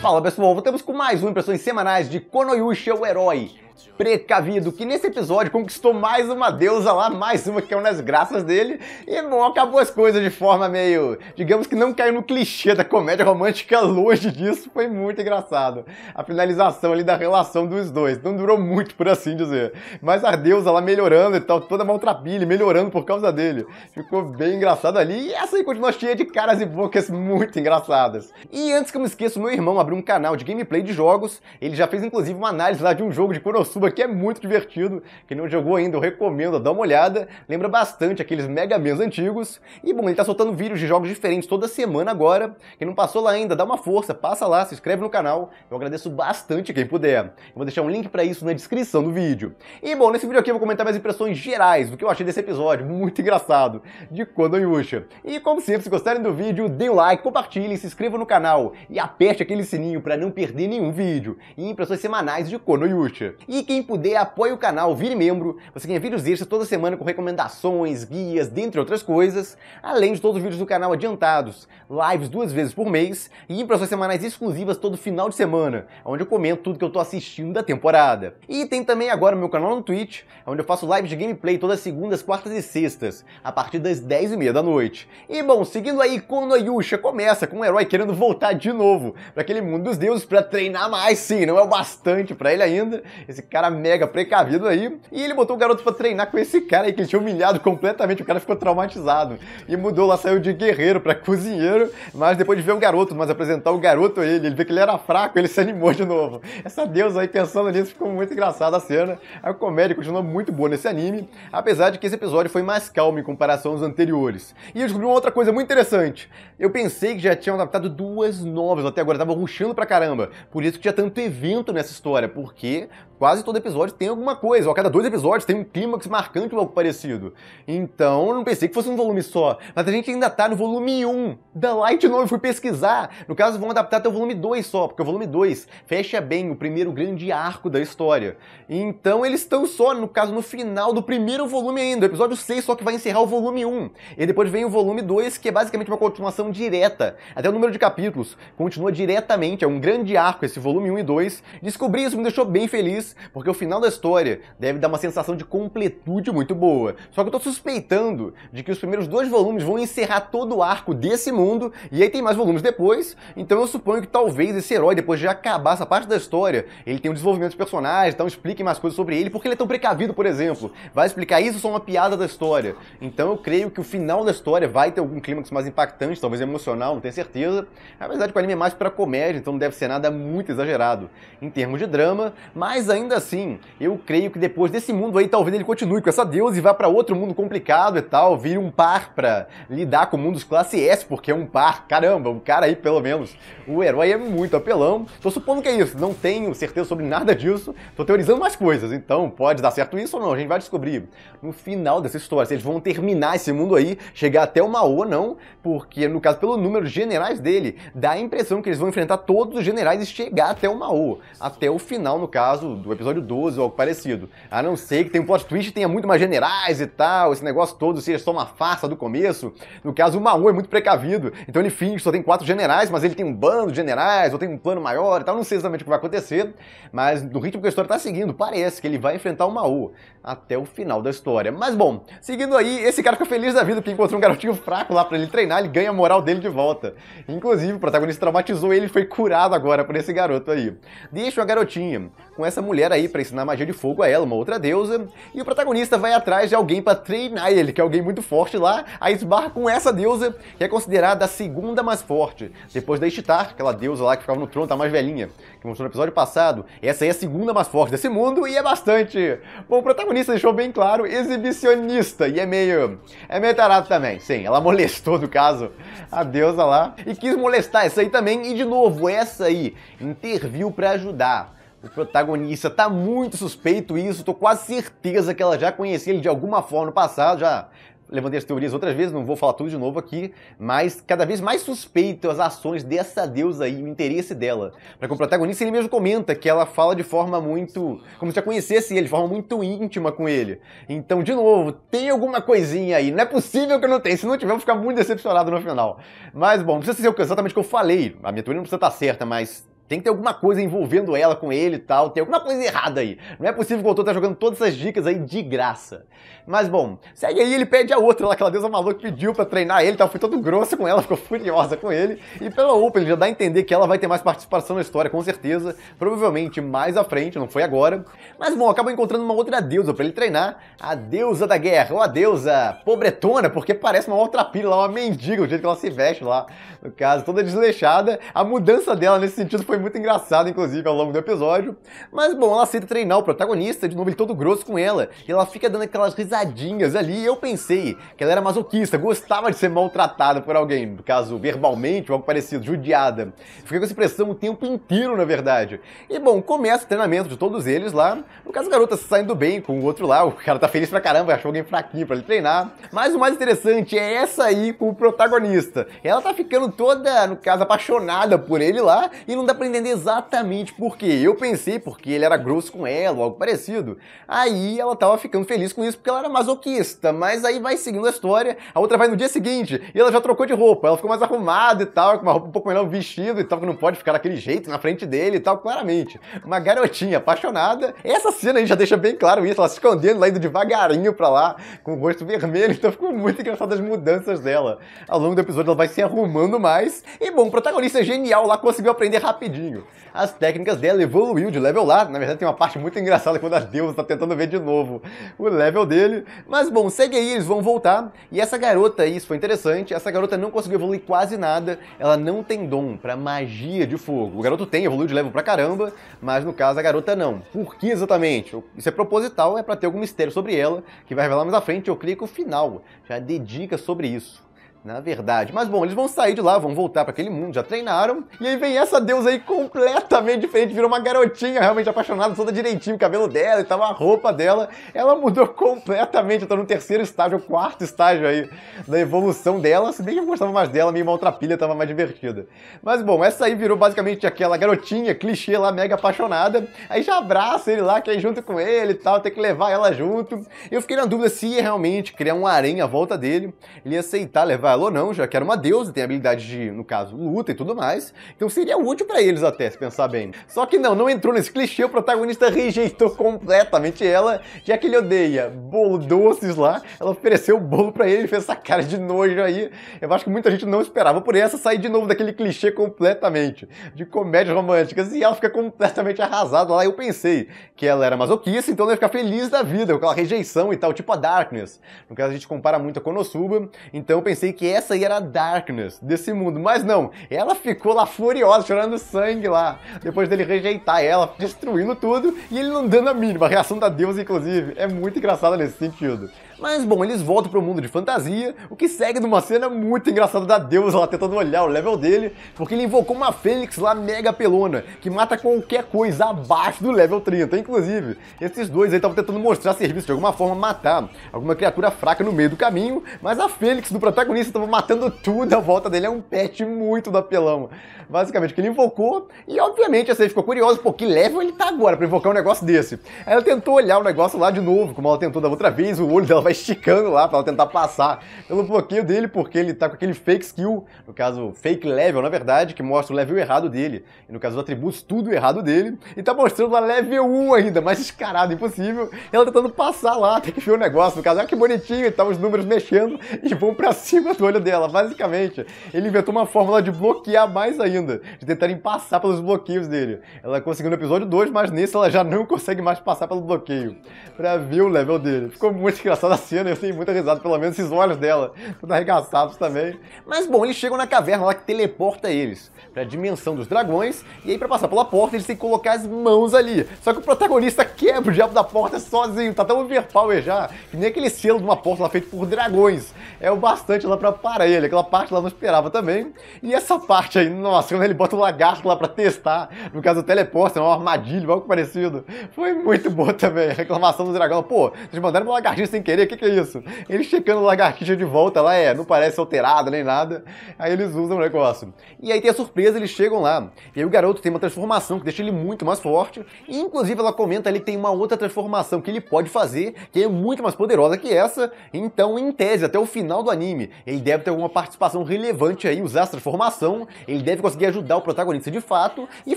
Fala pessoal, voltamos com mais um Impressões Semanais de Konoyusha, o Herói precavido, que nesse episódio conquistou mais uma deusa lá, mais uma que é nas graças dele, e não acabou as coisas de forma meio. digamos que não caiu no clichê da comédia romântica, longe disso, foi muito engraçado. A finalização ali da relação dos dois, não durou muito, por assim dizer. Mas a deusa lá melhorando e tal, toda maltrapilha, melhorando por causa dele. Ficou bem engraçado ali, e essa aí continua cheia de caras e bocas muito engraçadas. E antes que eu me esqueça, meu irmão abriu um canal de gameplay de jogos, ele já fez inclusive uma análise lá de um jogo de Konosuba aqui é muito divertido. Quem não jogou ainda, eu recomendo, dar uma olhada. Lembra bastante aqueles Mega Mans antigos. E bom, ele tá soltando vídeos de jogos diferentes toda semana agora. Quem não passou lá ainda, dá uma força, passa lá, se inscreve no canal. Eu agradeço bastante quem puder. Eu vou deixar um link para isso na descrição do vídeo. E bom, nesse vídeo aqui eu vou comentar minhas impressões gerais do que eu achei desse episódio, muito engraçado, de Kono Yusha. E como sempre, se gostarem do vídeo, deem um like, compartilhem, se inscrevam no canal e aperte aquele sininho para não perder nenhum vídeo. E impressões semanais de Kono Yusha. E quem puder, apoie o canal, vire membro. Você ganha vídeos extras toda semana com recomendações, guias, dentre outras coisas, além de todos os vídeos do canal adiantados, lives duas vezes por mês e impressões semanais exclusivas todo final de semana, onde eu comento tudo que eu tô assistindo da temporada. E tem também agora meu canal no Twitch, onde eu faço lives de gameplay todas segundas, quartas e sextas, a partir das 10h30 da noite. E bom, seguindo aí, quando a Yusha começa com um herói querendo voltar de novo para aquele mundo dos deuses para treinar mais, sim, não é o bastante para ele ainda. Esse cara cara mega precavido aí. E ele botou o garoto para treinar com esse cara aí que ele tinha humilhado completamente. O cara ficou traumatizado. E mudou lá, saiu de guerreiro para cozinheiro. Mas depois de ver o garoto, mas apresentar o garoto a ele, ele vê que ele era fraco, ele se animou de novo. Essa deusa aí pensando nisso ficou muito engraçada a cena. A comédia continua muito boa nesse anime, apesar de que esse episódio foi mais calmo em comparação aos anteriores. E eu descobri uma outra coisa muito interessante. Eu pensei que já tinham adaptado duas novas até agora, tava ruxando pra caramba. Por isso que tinha tanto evento nessa história, porque Quase todo episódio tem alguma coisa, ou a cada dois episódios tem um clímax marcante ou algo parecido. Então, eu não pensei que fosse um volume só. Mas a gente ainda tá no volume 1 da Light Novel, fui pesquisar. No caso, vão adaptar até o volume 2 só, porque o volume 2 fecha bem o primeiro grande arco da história. Então, eles estão só, no caso, no final do primeiro volume ainda, o episódio 6 só que vai encerrar o volume 1. E depois vem o volume 2, que é basicamente uma continuação direta. Até o número de capítulos continua diretamente, é um grande arco esse volume 1 e 2. Descobri isso, me deixou bem feliz porque o final da história deve dar uma sensação de completude muito boa. Só que eu tô suspeitando de que os primeiros dois volumes vão encerrar todo o arco desse mundo, e aí tem mais volumes depois, então eu suponho que talvez esse herói, depois de acabar essa parte da história, ele tenha um desenvolvimento de personagem, então explique mais coisas sobre ele, porque ele é tão precavido, por exemplo. Vai explicar isso só uma piada da história. Então eu creio que o final da história vai ter algum clímax mais impactante, talvez emocional, não tenho certeza. Na verdade, o anime é mais para comédia, então não deve ser nada muito exagerado. Em termos de drama, mas ainda ainda assim, eu creio que depois desse mundo aí, talvez ele continue com essa deusa e vá para outro mundo complicado e tal, vire um par pra lidar com mundos classe S, porque é um par, caramba, um cara aí pelo menos. O herói é muito apelão. Tô supondo que é isso, não tenho certeza sobre nada disso, tô teorizando mais coisas, então pode dar certo isso ou não, a gente vai descobrir no final dessa história, se eles vão terminar esse mundo aí, chegar até o Mao ou não, porque no caso, pelo número de generais dele, dá a impressão que eles vão enfrentar todos os generais e chegar até o Mao, até o final, no caso, do o episódio 12 ou algo parecido. A não ser que tenha um plot twist e tenha muito mais generais e tal, esse negócio todo seja só uma farsa do começo. No caso, o Maon é muito precavido, então ele finge que só tem quatro generais, mas ele tem um bando de generais, ou tem um plano maior e tal, não sei exatamente o que vai acontecer, mas no ritmo que a história está seguindo, parece que ele vai enfrentar o Maon até o final da história. Mas bom, seguindo aí, esse cara fica feliz da vida porque encontrou um garotinho fraco lá para ele treinar, ele ganha a moral dele de volta. Inclusive, o protagonista traumatizou ele e foi curado agora por esse garoto aí. Deixa uma garotinha com essa mulher mulher aí para ensinar magia de fogo a ela, uma outra deusa, e o protagonista vai atrás de alguém para treinar ele, que é alguém muito forte lá, aí esbarra com essa deusa, que é considerada a segunda mais forte, depois da Ishtar, aquela deusa lá que ficava no trono, tá mais velhinha, que mostrou no episódio passado. Essa aí é a segunda mais forte desse mundo e é bastante. Bom, o protagonista deixou bem claro, exibicionista, e é meio. é meio tarado também, sim, ela molestou, no caso, a deusa lá, e quis molestar essa aí também, e de novo, essa aí interviu para ajudar. O protagonista tá muito suspeito isso, tô quase certeza que ela já conhecia ele de alguma forma no passado, já levantei as teorias outras vezes, não vou falar tudo de novo aqui, mas cada vez mais suspeito as ações dessa deusa e o interesse dela. Para que o protagonista ele mesmo comenta que ela fala de forma muito, como se já conhecesse ele, de forma muito íntima com ele. Então, de novo, tem alguma coisinha aí, não é possível que eu não tenha, se não tiver eu vou ficar muito decepcionado no final. Mas bom, não precisa ser exatamente o que eu falei, a minha teoria não precisa estar certa, mas tem que ter alguma coisa envolvendo ela com ele e tal, tem alguma coisa errada aí. Não é possível que o autor tá jogando todas essas dicas aí de graça. Mas bom, segue aí, ele pede a outra lá, aquela deusa maluca que pediu pra treinar ele e tal, foi todo grosso com ela, ficou furiosa com ele. E pela UPA, ele já dá a entender que ela vai ter mais participação na história, com certeza. Provavelmente mais à frente, não foi agora. Mas bom, acaba encontrando uma outra deusa para ele treinar, a deusa da guerra, ou a deusa pobretona, porque parece uma maltrapilha lá, uma mendiga, o jeito que ela se veste lá. No caso, toda desleixada. A mudança dela nesse sentido foi muito engraçado inclusive, ao longo do episódio. Mas, bom, ela aceita treinar o protagonista, de novo ele todo grosso com ela, e ela fica dando aquelas risadinhas ali, e eu pensei que ela era masoquista, gostava de ser maltratada por alguém, no caso, verbalmente ou algo parecido, judiada. Fiquei com essa impressão o tempo inteiro, na verdade. E, bom, começa o treinamento de todos eles lá, no caso, a garota saindo bem com o outro lá, o cara tá feliz pra caramba, achou alguém fraquinho pra ele treinar. Mas o mais interessante é essa aí com o protagonista. Ela tá ficando toda, no caso, apaixonada por ele lá, e não dá pra entender exatamente por quê. Eu pensei porque ele era grosso com ela, ou algo parecido. Aí ela tava ficando feliz com isso porque ela era masoquista, mas aí vai seguindo a história, a outra vai no dia seguinte e ela já trocou de roupa, ela ficou mais arrumada e tal, com uma roupa um pouco melhor vestido e tal, que não pode ficar daquele jeito na frente dele e tal, claramente. Uma garotinha apaixonada. Essa cena aí já deixa bem claro isso, ela se escondendo lá, indo devagarinho pra lá, com o rosto vermelho, então ficou muito engraçado as mudanças dela. Ao longo do episódio ela vai se arrumando mais. E bom, o protagonista é genial lá, conseguiu aprender rapidinho rapidinho. As técnicas dela evoluiu de level lá. Na verdade, tem uma parte muito engraçada quando a deusa tá tentando ver de novo o level dele. Mas bom, segue aí, eles vão voltar. E essa garota, isso foi interessante, essa garota não conseguiu evoluir quase nada. Ela não tem dom para magia de fogo. O garoto tem, evoluiu de level pra caramba, mas no caso a garota não. Por que exatamente? Isso é proposital, é para ter algum mistério sobre ela, que vai revelar mais à frente. Eu clico final já dedica sobre isso na verdade. Mas bom, eles vão sair de lá, vão voltar para aquele mundo, já treinaram. E aí vem essa deusa aí completamente diferente, virou uma garotinha realmente apaixonada, toda direitinho, o cabelo dela e tal, a roupa dela. Ela mudou completamente, tô no terceiro estágio, quarto estágio aí da evolução dela. Se bem que eu gostava mais dela, outra maltrapilha tava mais divertida. Mas bom, essa aí virou basicamente aquela garotinha clichê lá, mega apaixonada. Aí já abraça ele lá, quer ir junto com ele e tal, tem que levar ela junto. Eu fiquei na dúvida se ia realmente criar um aranha à volta dele, ele ia aceitar levar ela ou não, já que era uma deusa, tem habilidade de, no caso, luta e tudo mais. Então seria útil para eles até, se pensar bem. Só que não, não entrou nesse clichê, o protagonista rejeitou completamente ela, já que ele odeia bolo doces lá. Ela ofereceu o bolo para ele, ele fez essa cara de nojo aí. Eu acho que muita gente não esperava por essa sair de novo daquele clichê completamente de comédias românticas e ela fica completamente arrasada lá. Eu pensei que ela era masoquista, então ela ia ficar feliz da vida com aquela rejeição e tal, tipo a Darkness. No caso a gente compara muito a Konosuba, então eu pensei que que essa aí era a Darkness desse mundo, mas não, ela ficou lá furiosa, chorando sangue lá, depois dele rejeitar ela, destruindo tudo e ele não dando a mínima, a reação da deusa inclusive, é muito engraçado nesse sentido. Mas bom, eles voltam pro mundo de fantasia, o que segue numa cena muito engraçada da deusa lá tentando olhar o level dele, porque ele invocou uma fênix lá mega pelona, que mata qualquer coisa abaixo do level 30. Inclusive, esses dois aí estavam tentando mostrar serviço de alguma forma, matar alguma criatura fraca no meio do caminho, mas a fênix do protagonista estava matando tudo à volta dele, é um pet muito da pelão. Basicamente, que ele invocou, e obviamente essa aí ficou curiosa, pô, que level ele tá agora pra invocar um negócio desse? Aí ela tentou olhar o negócio lá de novo, como ela tentou da outra vez, o olho dela vai vai esticando lá para tentar passar pelo bloqueio dele, porque ele tá com aquele fake skill, no caso, fake level, na verdade, que mostra o level errado dele, e no caso os atributos, tudo errado dele, e tá mostrando lá level 1 ainda, mais descarado, impossível, ela tá tentando passar lá, tem que ver o negócio, no caso, olha que bonitinho, e tá os números mexendo e vão para cima do olho dela, basicamente. Ele inventou uma fórmula de bloquear mais ainda, de tentarem passar pelos bloqueios dele. Ela conseguiu no episódio 2, mas nesse ela já não consegue mais passar pelo bloqueio, pra ver o level dele. Ficou muito engraçado cena, eu tenho muita risada, pelo menos esses olhos dela, tudo arregaçados também. Mas bom, eles chegam na caverna lá que teleporta eles pra dimensão dos dragões, e aí pra passar pela porta eles têm que colocar as mãos ali. Só que o protagonista quebra o diabo da porta sozinho, tá tão overpower já, que nem aquele selo de uma porta lá feito por dragões. É o bastante lá pra parar ele, aquela parte lá não esperava também. E essa parte aí, nossa, quando ele bota o lagarto lá pra testar, no caso o teleporte, é uma armadilha, algo parecido. Foi muito boa também, a reclamação do dragão, pô, vocês mandaram uma lagartinha sem querer, que, que é isso? Eles checando o lagartixa de volta lá, é, não parece alterado nem nada. Aí eles usam o negócio. E aí tem a surpresa, eles chegam lá. E aí o garoto tem uma transformação que deixa ele muito mais forte. E inclusive ela comenta ali que tem uma outra transformação que ele pode fazer, que é muito mais poderosa que essa. Então, em tese, até o final do anime, ele deve ter alguma participação relevante aí, usar essa transformação. Ele deve conseguir ajudar o protagonista de fato. E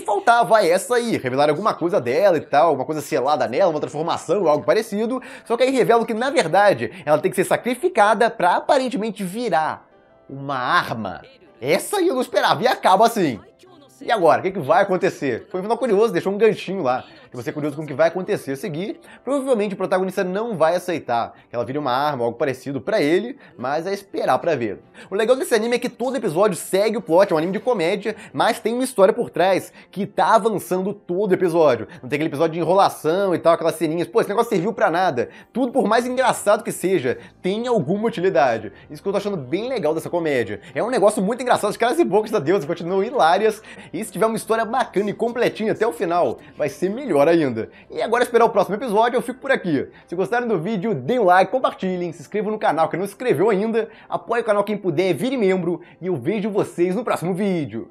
faltava essa aí, revelar alguma coisa dela e tal, alguma coisa selada nela, uma transformação, algo parecido. Só que aí revela que na verdade verdade, ela tem que ser sacrificada para aparentemente virar uma arma. Essa eu não esperava, e acaba assim. E agora, o que, que vai acontecer? Foi um final curioso, deixou um ganchinho lá e você é curioso com o que vai acontecer a seguir, provavelmente o protagonista não vai aceitar que ela vire uma arma algo parecido para ele, mas é esperar para ver. O legal desse anime é que todo episódio segue o plot, é um anime de comédia, mas tem uma história por trás que tá avançando todo episódio. Não tem aquele episódio de enrolação e tal, aquelas ceninhas, pô, esse negócio serviu para nada. Tudo por mais engraçado que seja, tem alguma utilidade. Isso que eu tô achando bem legal dessa comédia. É um negócio muito engraçado, os caras e bocas da deusa continuam hilárias, e se tiver uma história bacana e completinha até o final, vai ser melhor melhor ainda. E agora esperar o próximo episódio, eu fico por aqui. Se gostaram do vídeo, deem like, compartilhem, se inscrevam no canal que não se inscreveu ainda, apoie o canal quem puder, vire membro e eu vejo vocês no próximo vídeo.